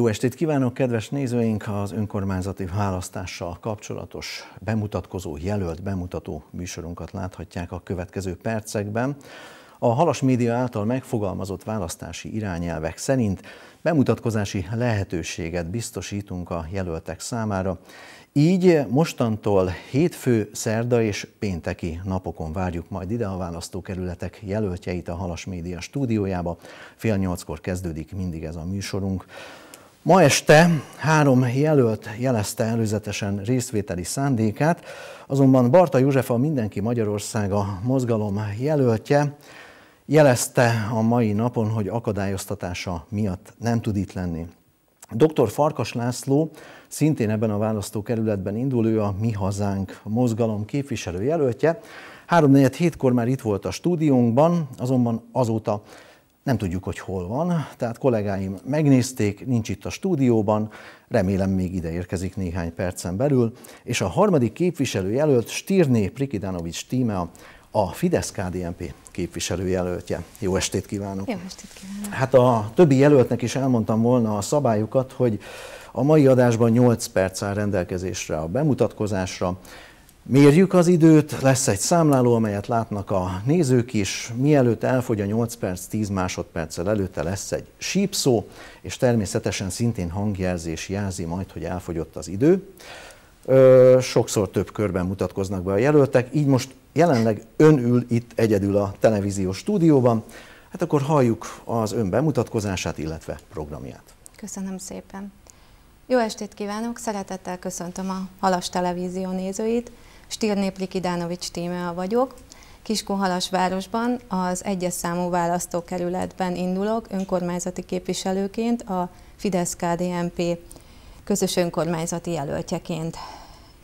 Jó estét kívánok, kedves nézőink! Az önkormányzati választással kapcsolatos bemutatkozó, jelölt bemutató műsorunkat láthatják a következő percekben. A Halas Média által megfogalmazott választási irányelvek szerint bemutatkozási lehetőséget biztosítunk a jelöltek számára. Így mostantól hétfő, szerda és pénteki napokon várjuk majd ide a választókerületek jelöltjeit a Halas Média stúdiójába. Fél nyolckor kezdődik mindig ez a műsorunk. Ma este három jelölt jelezte előzetesen részvételi szándékát, azonban Barta József a Mindenki Magyarországa mozgalom jelöltje jelezte a mai napon, hogy akadályoztatása miatt nem tud itt lenni. Dr. Farkas László szintén ebben a választókerületben indul, ő a Mi Hazánk mozgalom képviselő 3-4 hétkor már itt volt a stúdiónkban, azonban azóta nem tudjuk, hogy hol van, tehát kollégáim megnézték, nincs itt a stúdióban, remélem még ide érkezik néhány percen belül, és a harmadik képviselőjelölt Stirné Prikidanovics Tímea, a fidesz KDMP képviselőjelöltje. Jó estét kívánok! Jó estét kívánok! Hát a többi jelöltnek is elmondtam volna a szabályukat, hogy a mai adásban 8 perc áll rendelkezésre a bemutatkozásra, Mérjük az időt, lesz egy számláló, amelyet látnak a nézők is. Mielőtt elfogy a 8 perc, 10 másodperccel előtte lesz egy sípszó, és természetesen szintén hangjelzés jelzi majd, hogy elfogyott az idő. Ö, sokszor több körben mutatkoznak be a jelöltek, így most jelenleg ön ül itt egyedül a televíziós stúdióban. Hát akkor halljuk az ön bemutatkozását, illetve programját. Köszönöm szépen. Jó estét kívánok, szeretettel köszöntöm a Halas Televízió nézőit. Stirnép Likidánovics Tímea vagyok. városban az egyes számú választókerületben indulok önkormányzati képviselőként a fidesz KDMP közös önkormányzati jelöltjeként.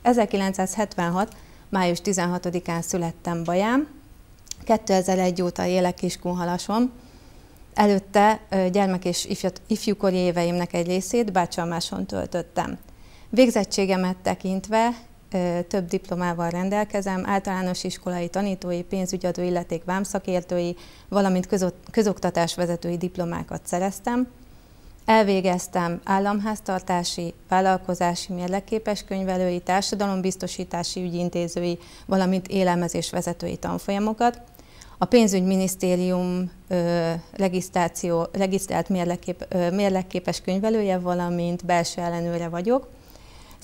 1976. május 16-án születtem Baján, 2001 óta élek Kiskunhalason, Előtte gyermek és ifjúkori éveimnek egy részét Bácsalmáson töltöttem. Végzettségemet tekintve több diplomával rendelkezem, általános iskolai tanítói, pénzügyadó, illeték vámszakértői, valamint közoktatás vezetői diplomákat szereztem. Elvégeztem államháztartási, vállalkozási, mérleképes könyvelői, társadalombiztosítási ügyintézői, valamint vezetői tanfolyamokat. A pénzügyminisztérium ö, regisztráció, regisztrált mérlekkép, ö, könyvelője, valamint belső ellenőre vagyok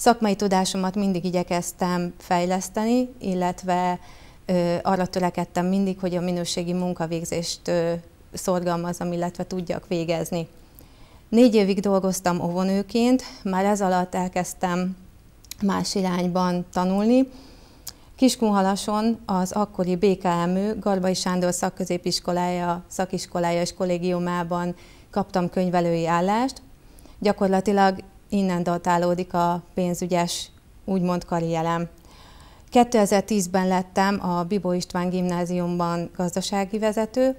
szakmai tudásomat mindig igyekeztem fejleszteni, illetve ö, arra törekedtem mindig, hogy a minőségi munkavégzést ö, szorgalmazom, illetve tudjak végezni. Négy évig dolgoztam óvonőként, már ez alatt elkezdtem más irányban tanulni. Kiskunhalason az akkori BKMÜ Garbai Sándor szakközépiskolája, szakiskolája és kollégiumában kaptam könyvelői állást. Gyakorlatilag innen datálódik a pénzügyes úgymond karrierem. 2010-ben lettem a Bibó István gimnáziumban gazdasági vezető,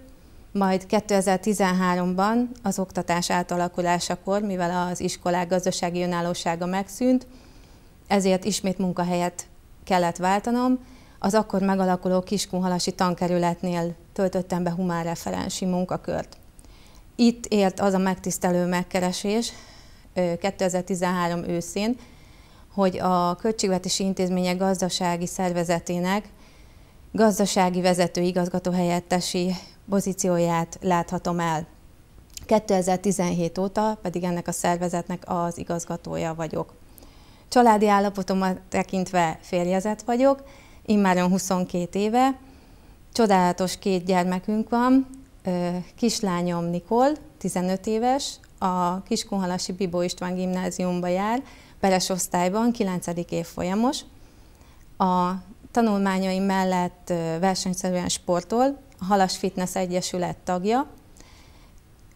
majd 2013-ban az oktatás átalakulásakor, mivel az iskolák gazdasági önállósága megszűnt, ezért ismét munkahelyet kellett váltanom. Az akkor megalakuló Kiskunhalasi tankerületnél töltöttem be humánreferensi munkakört. Itt élt az a megtisztelő megkeresés, 2013 őszén, hogy a Költségvetési Intézmények gazdasági szervezetének gazdasági vezető igazgató helyettesi pozícióját láthatom el. 2017 óta pedig ennek a szervezetnek az igazgatója vagyok. Családi állapotomat tekintve férjezett vagyok, immáron 22 éve, csodálatos két gyermekünk van, kislányom Nikol, 15 éves, a Kiskunhalasi Bibó István gimnáziumba jár, peres osztályban, 9. folyamos. A tanulmányai mellett versenyszerűen sportol, a Halas Fitness Egyesület tagja.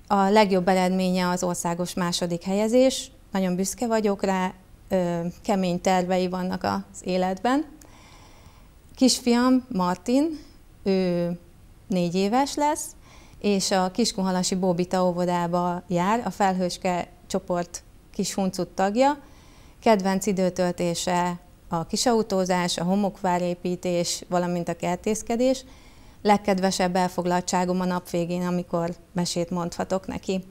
A legjobb eredménye az országos második helyezés, nagyon büszke vagyok rá, kemény tervei vannak az életben. Kisfiam Martin, ő négy éves lesz, és a Kiskunhalasi Bóbita óvodába jár, a felhőske csoport kis huncut tagja. Kedvenc időtöltése a kisautózás, a homokvárépítés, valamint a kertészkedés. Legkedvesebb elfoglaltságom a nap végén, amikor mesét mondhatok neki.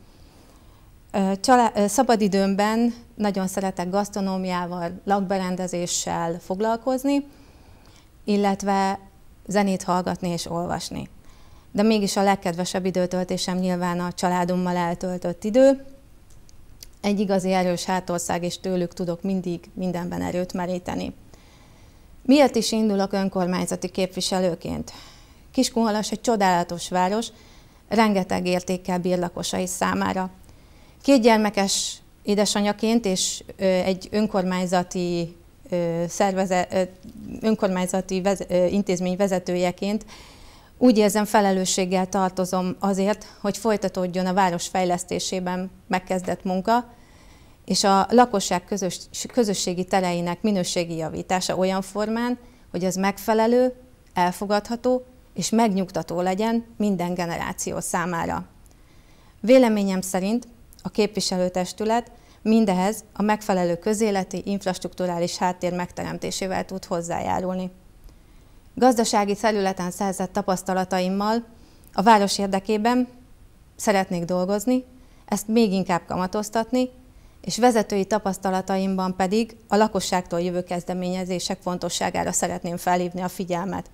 Csalá- szabadidőmben nagyon szeretek gasztronómiával, lakberendezéssel foglalkozni, illetve zenét hallgatni és olvasni de mégis a legkedvesebb időtöltésem nyilván a családommal eltöltött idő. Egy igazi erős hátország, és tőlük tudok mindig mindenben erőt meríteni. Miért is indulok önkormányzati képviselőként? Kiskunhalas egy csodálatos város, rengeteg értékkel bír lakosai számára. Két gyermekes édesanyaként és egy önkormányzati, szervezet, önkormányzati intézmény vezetőjeként úgy érzem, felelősséggel tartozom azért, hogy folytatódjon a város fejlesztésében megkezdett munka, és a lakosság közös, közösségi tereinek minőségi javítása olyan formán, hogy az megfelelő, elfogadható és megnyugtató legyen minden generáció számára. Véleményem szerint a képviselőtestület mindehez a megfelelő közéleti, infrastruktúrális háttér megteremtésével tud hozzájárulni. Gazdasági felületen szerzett tapasztalataimmal a város érdekében szeretnék dolgozni, ezt még inkább kamatoztatni, és vezetői tapasztalataimban pedig a lakosságtól jövő kezdeményezések fontosságára szeretném felhívni a figyelmet.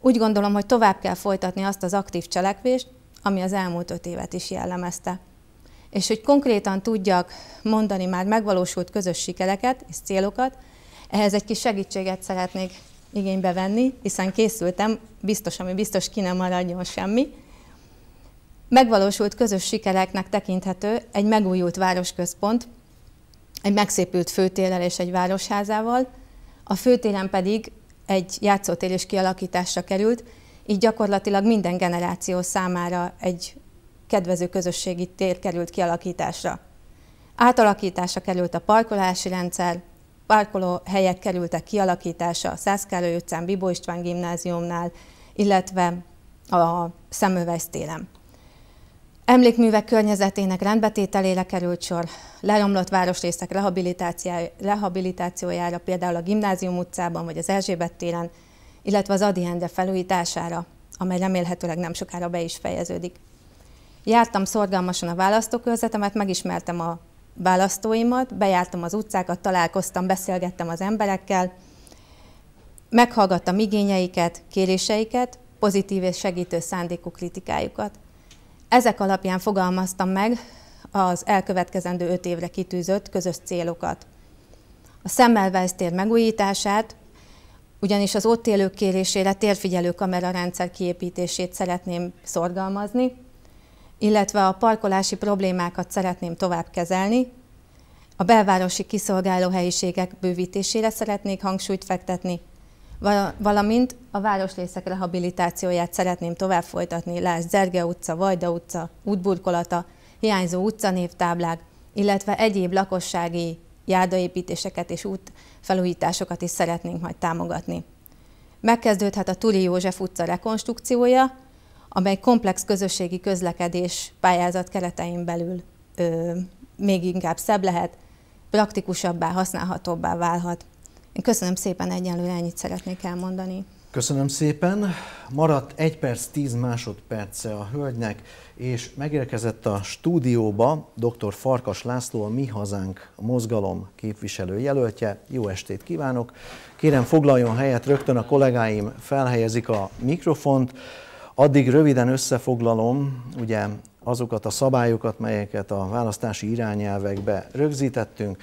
Úgy gondolom, hogy tovább kell folytatni azt az aktív cselekvést, ami az elmúlt öt évet is jellemezte. És hogy konkrétan tudjak mondani már megvalósult közös sikereket és célokat, ehhez egy kis segítséget szeretnék igénybe venni, hiszen készültem, biztos, ami biztos, ki nem maradjon semmi. Megvalósult közös sikereknek tekinthető egy megújult városközpont, egy megszépült főtérrel és egy városházával, a főtéren pedig egy játszótér is kialakításra került, így gyakorlatilag minden generáció számára egy kedvező közösségi tér került kialakításra. Átalakításra került a parkolási rendszer, helyek kerültek kialakítása a Szászkáló utcán Bibó István gimnáziumnál, illetve a Szemöves télen. Emlékművek környezetének rendbetételére került sor, leromlott városrészek rehabilitációjára, például a Gimnázium utcában vagy az Erzsébet téren, illetve az Adi Endre felújítására, amely remélhetőleg nem sokára be is fejeződik. Jártam szorgalmasan a választókörzetemet, megismertem a választóimat, bejártam az utcákat, találkoztam, beszélgettem az emberekkel, meghallgattam igényeiket, kéréseiket, pozitív és segítő szándékú kritikájukat. Ezek alapján fogalmaztam meg az elkövetkezendő öt évre kitűzött közös célokat. A Szemmelweis tér megújítását, ugyanis az ott élők kérésére térfigyelő kamerarendszer kiépítését szeretném szorgalmazni, illetve a parkolási problémákat szeretném tovább kezelni. A belvárosi kiszolgáló helyiségek bővítésére szeretnék hangsúlyt fektetni, valamint a városrészek rehabilitációját szeretném tovább folytatni, lásd Zerge utca, Vajda utca, útburkolata, hiányzó utcanévtáblák, illetve egyéb lakossági járdaépítéseket és útfelújításokat is szeretnénk majd támogatni. Megkezdődhet a Turi József utca rekonstrukciója, amely komplex közösségi közlekedés pályázat keretein belül ö, még inkább szebb lehet, praktikusabbá, használhatóbbá válhat. Én köszönöm szépen, egyenlőre ennyit szeretnék elmondani. Köszönöm szépen. Maradt 1 perc 10 másodperce a hölgynek, és megérkezett a stúdióba dr. Farkas László, a Mi Hazánk mozgalom képviselő jelöltje. Jó estét kívánok! Kérem foglaljon helyet, rögtön a kollégáim felhelyezik a mikrofont. Addig röviden összefoglalom ugye azokat a szabályokat, melyeket a választási irányelvekbe rögzítettünk.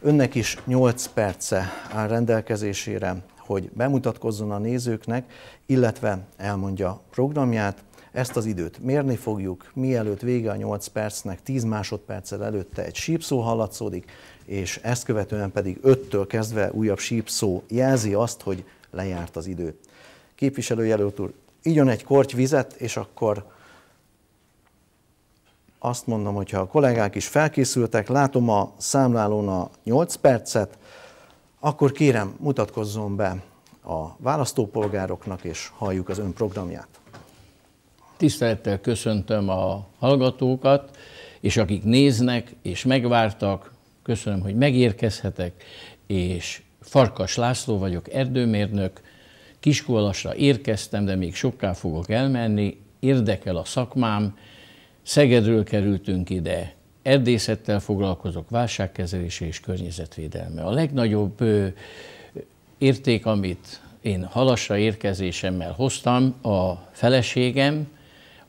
Önnek is 8 perce áll rendelkezésére, hogy bemutatkozzon a nézőknek, illetve elmondja programját. Ezt az időt mérni fogjuk, mielőtt vége a 8 percnek, 10 másodperccel előtte egy sípszó hallatszódik, és ezt követően pedig 5-től kezdve újabb sípszó jelzi azt, hogy lejárt az idő. Képviselőjelölt úr, igyon egy korty vizet, és akkor azt mondom, hogyha a kollégák is felkészültek, látom a számlálón a 8 percet, akkor kérem, mutatkozzon be a választópolgároknak, és halljuk az ön programját. Tisztelettel köszöntöm a hallgatókat, és akik néznek és megvártak, köszönöm, hogy megérkezhetek, és Farkas László vagyok, erdőmérnök, Kiskolasra érkeztem, de még sokká fogok elmenni, érdekel a szakmám, Szegedről kerültünk ide, erdészettel foglalkozok, válságkezelése és környezetvédelme. A legnagyobb ö, érték, amit én halasra érkezésemmel hoztam, a feleségem,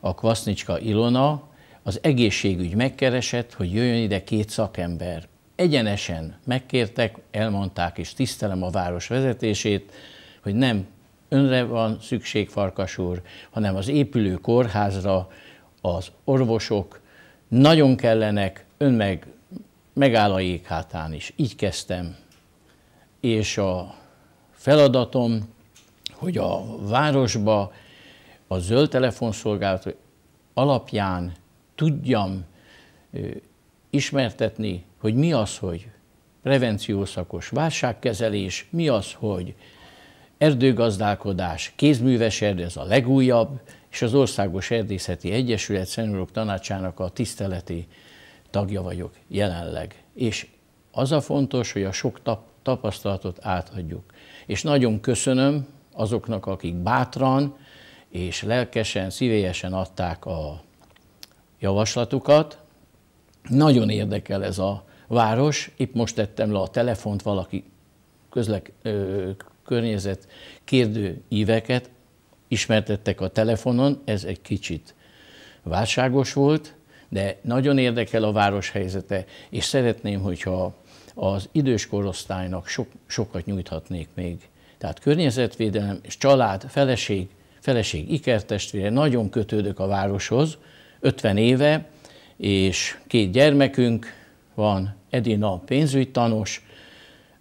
a Kvasznicska Ilona, az egészségügy megkeresett, hogy jöjjön ide két szakember. Egyenesen megkértek, elmondták, és tisztelem a város vezetését, hogy nem önre van szükség, Farkas úr, hanem az épülő kórházra az orvosok nagyon kellenek, ön meg megáll a jéghátán is. Így kezdtem. És a feladatom, hogy a városba a zöld telefonszolgálat alapján tudjam ismertetni, hogy mi az, hogy prevenciószakos válságkezelés, mi az, hogy erdőgazdálkodás, kézműves erdő, ez a legújabb, és az Országos Erdészeti Egyesület Szenorok Tanácsának a tiszteleti tagja vagyok jelenleg. És az a fontos, hogy a sok tap tapasztalatot átadjuk. És nagyon köszönöm azoknak, akik bátran és lelkesen, szívélyesen adták a javaslatukat. Nagyon érdekel ez a város. Itt most tettem le a telefont, valaki közlek, ö, környezet kérdő íveket ismertettek a telefonon, ez egy kicsit válságos volt, de nagyon érdekel a város helyzete, és szeretném, hogyha az idős korosztálynak sok, sokat nyújthatnék még. Tehát környezetvédelem és család, feleség, feleség ikertestvére, nagyon kötődök a városhoz, 50 éve, és két gyermekünk van, Edina pénzügytanos,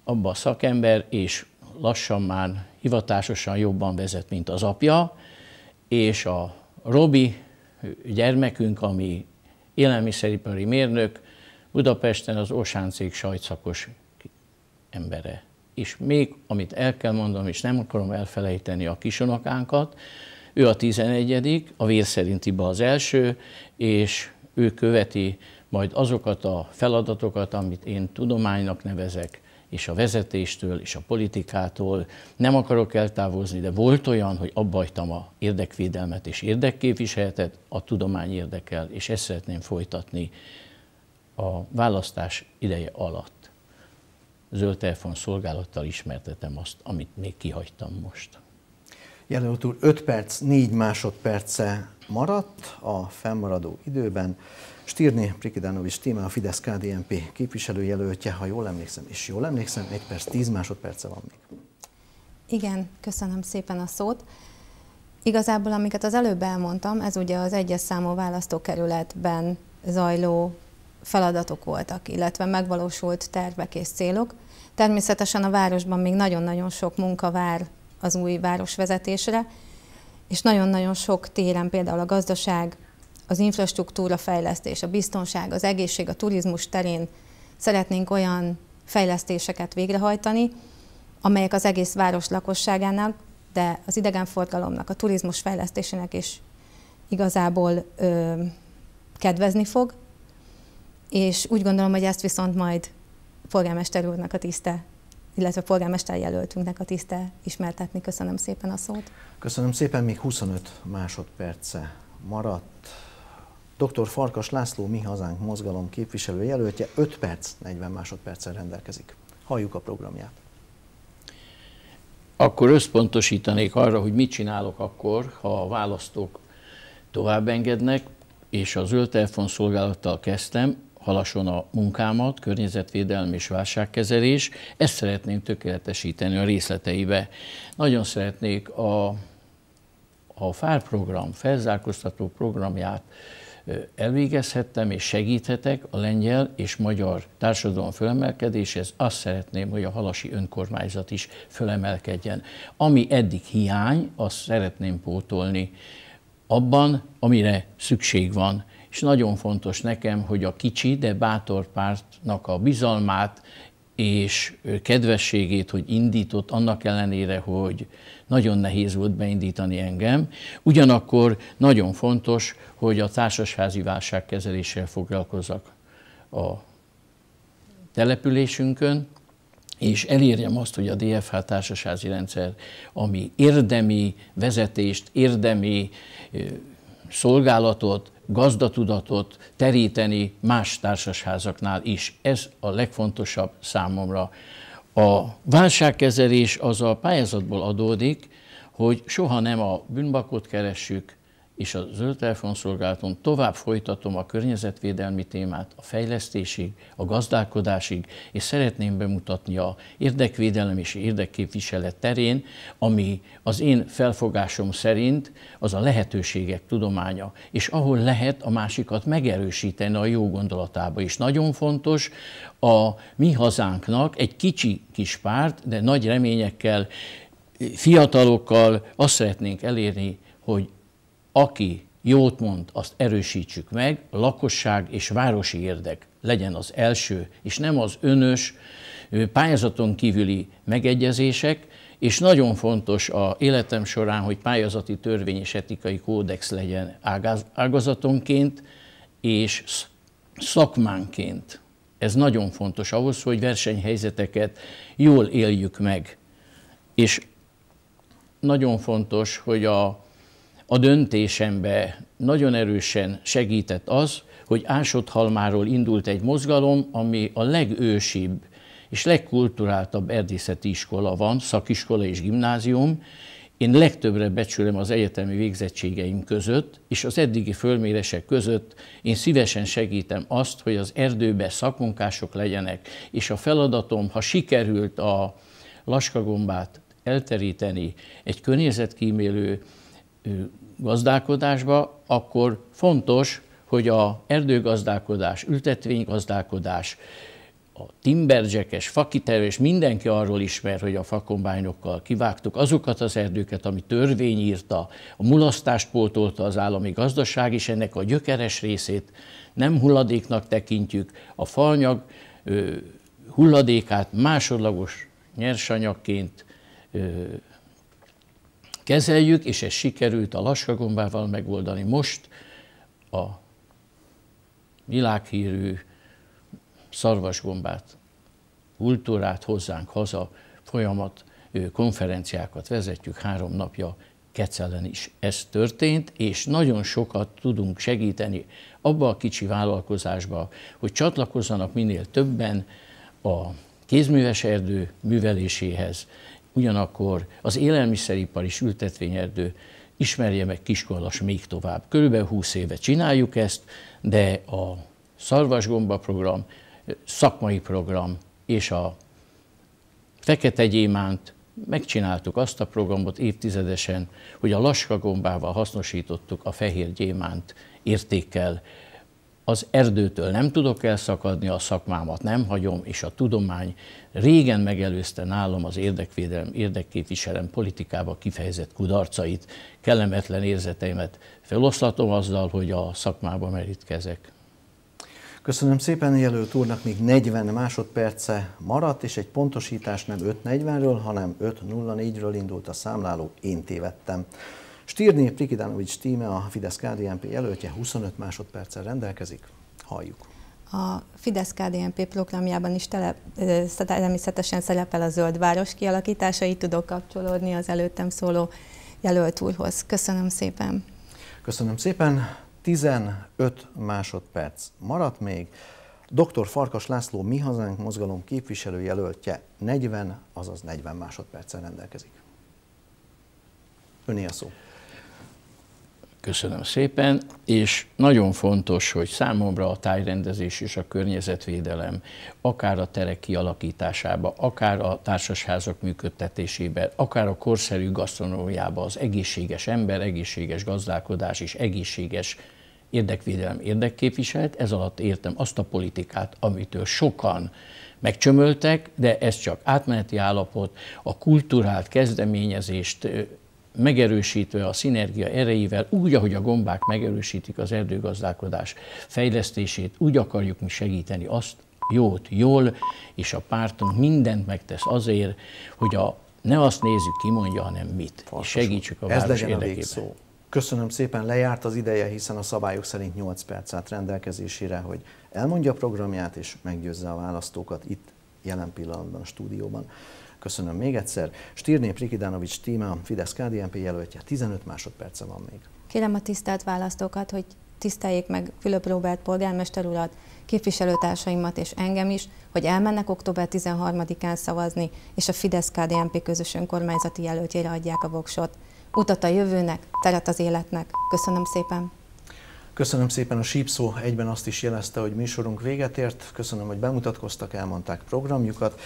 abba a szakember, és lassan már hivatásosan jobban vezet, mint az apja, és a Robi gyermekünk, ami élelmiszeripari mérnök, Budapesten az Osán cég sajtszakos embere. És még, amit el kell mondanom, és nem akarom elfelejteni a kisonokánkat, ő a 11 a vér szerintiba az első, és ő követi majd azokat a feladatokat, amit én tudománynak nevezek, és a vezetéstől, és a politikától. Nem akarok eltávozni, de volt olyan, hogy abbajtam a érdekvédelmet és érdekképviseletet, a tudomány érdekel, és ezt szeretném folytatni a választás ideje alatt. Zöld telefon szolgálattal ismertetem azt, amit még kihagytam most. Jelenleg 5 perc, 4 másodperce maradt a fennmaradó időben. Stírni Prikidánovics téma a fidesz KDMP képviselőjelöltje, ha jól emlékszem, és jól emlékszem, 1 perc, 10 másodperce van még. Igen, köszönöm szépen a szót. Igazából, amiket az előbb elmondtam, ez ugye az egyes számú választókerületben zajló feladatok voltak, illetve megvalósult tervek és célok. Természetesen a városban még nagyon-nagyon sok munka vár az új városvezetésre, és nagyon-nagyon sok téren, például a gazdaság, az infrastruktúra fejlesztés, a biztonság, az egészség, a turizmus terén szeretnénk olyan fejlesztéseket végrehajtani, amelyek az egész város lakosságának, de az idegenforgalomnak, a turizmus fejlesztésének is igazából ö, kedvezni fog, és úgy gondolom, hogy ezt viszont majd polgármester úrnak a tiszte illetve polgármester jelöltünknek a tiszte ismertetni. Köszönöm szépen a szót. Köszönöm szépen, még 25 másodperce maradt. Dr. Farkas László, Mi Hazánk mozgalom jelöltje 5 perc, 40 másodperccel rendelkezik. Halljuk a programját. Akkor összpontosítanék arra, hogy mit csinálok akkor, ha a választók tovább engednek, és az zöld telefonszolgálattal kezdtem, halason a munkámat, környezetvédelmi és válságkezelés. Ezt szeretném tökéletesíteni a részleteibe. Nagyon szeretnék a, a FÁR program, felzárkóztató programját elvégezhettem és segíthetek a lengyel és magyar társadalom fölemelkedéshez, azt szeretném, hogy a halasi önkormányzat is fölemelkedjen. Ami eddig hiány, azt szeretném pótolni abban, amire szükség van és nagyon fontos nekem, hogy a kicsi, de bátor pártnak a bizalmát és kedvességét, hogy indított, annak ellenére, hogy nagyon nehéz volt beindítani engem. Ugyanakkor nagyon fontos, hogy a társasházi válságkezeléssel foglalkozzak a településünkön, és elérjem azt, hogy a DFH társasházi rendszer, ami érdemi vezetést, érdemi szolgálatot, gazdatudatot teríteni más társasházaknál is. Ez a legfontosabb számomra. A válságkezelés az a pályázatból adódik, hogy soha nem a bűnbakot keressük, és a zöld telefonszolgálaton tovább folytatom a környezetvédelmi témát a fejlesztésig, a gazdálkodásig, és szeretném bemutatni a érdekvédelem és érdekképviselet terén, ami az én felfogásom szerint az a lehetőségek tudománya, és ahol lehet a másikat megerősíteni a jó gondolatába is. Nagyon fontos a mi hazánknak egy kicsi kis párt, de nagy reményekkel, fiatalokkal azt szeretnénk elérni, hogy aki jót mond, azt erősítsük meg, lakosság és városi érdek legyen az első, és nem az önös, pályázaton kívüli megegyezések, és nagyon fontos a életem során, hogy pályázati törvény és etikai kódex legyen ágazatonként és szakmánként. Ez nagyon fontos ahhoz, hogy versenyhelyzeteket jól éljük meg. És nagyon fontos, hogy a a döntésembe nagyon erősen segített az, hogy Ásotthalmáról indult egy mozgalom, ami a legősibb és legkulturáltabb erdészeti iskola van, szakiskola és gimnázium. Én legtöbbre becsülöm az egyetemi végzettségeim között, és az eddigi fölmérések között én szívesen segítem azt, hogy az erdőbe szakmunkások legyenek, és a feladatom, ha sikerült a laskagombát elteríteni egy környezetkímélő gazdálkodásba, akkor fontos, hogy a erdőgazdálkodás, ültetvénygazdálkodás, a timberzsekes, fakitervés, mindenki arról ismer, hogy a fakombányokkal kivágtuk azokat az erdőket, ami törvény írta, a mulasztást pótolta az állami gazdaság, és ennek a gyökeres részét nem hulladéknak tekintjük, a faanyag hulladékát másodlagos nyersanyagként kezeljük, és ez sikerült a lassagombával megoldani. Most a világhírű szarvasgombát, kultúrát hozzánk haza folyamat konferenciákat vezetjük, három napja Kecelen is ez történt, és nagyon sokat tudunk segíteni abba a kicsi vállalkozásba, hogy csatlakozzanak minél többen a kézműves erdő műveléséhez, Ugyanakkor az élelmiszeripar is ültetvényerdő ismerje meg kiskolas még tovább. Körülbelül 20 éve csináljuk ezt, de a szarvasgomba program, szakmai program és a fekete gyémánt megcsináltuk azt a programot évtizedesen, hogy a laska gombával hasznosítottuk a fehér gyémánt értékkel az erdőtől nem tudok elszakadni, a szakmámat nem hagyom, és a tudomány régen megelőzte nálam az érdekvédelem, érdekképviselem politikába kifejezett kudarcait, kellemetlen érzeteimet feloszlatom azzal, hogy a szakmába merítkezek. Köszönöm szépen, jelölt úrnak még 40 másodperce maradt, és egy pontosítás nem 5.40-ről, hanem 5.04-ről indult a számláló, én tévedtem. Stírné Prikidánovics tíme a fidesz KDNP jelöltje 25 másodperccel rendelkezik. Halljuk. A Fidesz-KDNP programjában is tele, természetesen szerepel a zöld város kialakítása, így tudok kapcsolódni az előttem szóló jelölt úrhoz. Köszönöm szépen. Köszönöm szépen. 15 másodperc maradt még. Dr. Farkas László Mi Hazánk mozgalom képviselőjelöltje 40, azaz 40 másodperccel rendelkezik. Öné a szó. Köszönöm szépen, és nagyon fontos, hogy számomra a tájrendezés és a környezetvédelem, akár a terek kialakításába, akár a társasházak működtetésében, akár a korszerű gasztronómiába az egészséges ember, egészséges gazdálkodás és egészséges érdekvédelem érdekképviselt, ez alatt értem azt a politikát, amitől sokan megcsömöltek, de ez csak átmeneti állapot, a kulturált kezdeményezést megerősítve a szinergia erejével, úgy, ahogy a gombák megerősítik az erdőgazdálkodás fejlesztését, úgy akarjuk mi segíteni azt, jót, jól, és a pártunk mindent megtesz azért, hogy a, ne azt nézzük, ki mondja, hanem mit. És Segítsük a Ez legyen érdekében. a Köszönöm szépen, lejárt az ideje, hiszen a szabályok szerint 8 perc állt rendelkezésére, hogy elmondja a programját és meggyőzze a választókat itt, jelen pillanatban a stúdióban. Köszönöm még egyszer. Stírné Prikidánovics Tíma, fidesz KDNP jelöltje, 15 másodperce van még. Kérem a tisztelt választókat, hogy tiszteljék meg Fülöp Robert polgármester urat, képviselőtársaimat és engem is, hogy elmennek október 13-án szavazni, és a Fidesz-KDNP közös önkormányzati jelöltjére adják a voksot. Utat a jövőnek, teret az életnek. Köszönöm szépen! Köszönöm szépen a sípszó, egyben azt is jelezte, hogy műsorunk véget ért. Köszönöm, hogy bemutatkoztak, elmondták programjukat.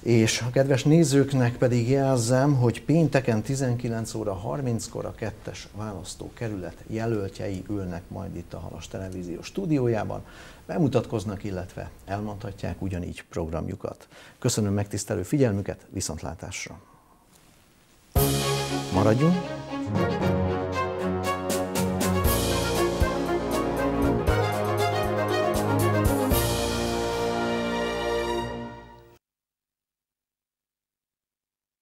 És a kedves nézőknek pedig jelzem, hogy pénteken 19 óra 30-kor a kettes választókerület jelöltjei ülnek majd itt a Halas Televízió stúdiójában, bemutatkoznak, illetve elmondhatják ugyanígy programjukat. Köszönöm megtisztelő figyelmüket, viszontlátásra! Maradjunk!